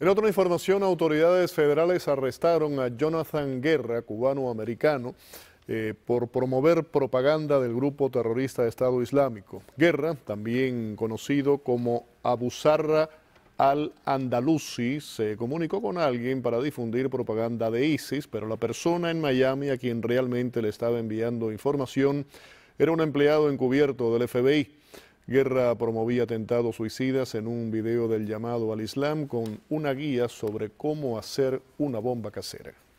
En otra información, autoridades federales arrestaron a Jonathan Guerra, cubano-americano, eh, por promover propaganda del grupo terrorista de Estado Islámico. Guerra, también conocido como Abusarra al-Andalusi, se comunicó con alguien para difundir propaganda de ISIS, pero la persona en Miami a quien realmente le estaba enviando información era un empleado encubierto del FBI. Guerra promovía atentados suicidas en un video del llamado al Islam con una guía sobre cómo hacer una bomba casera.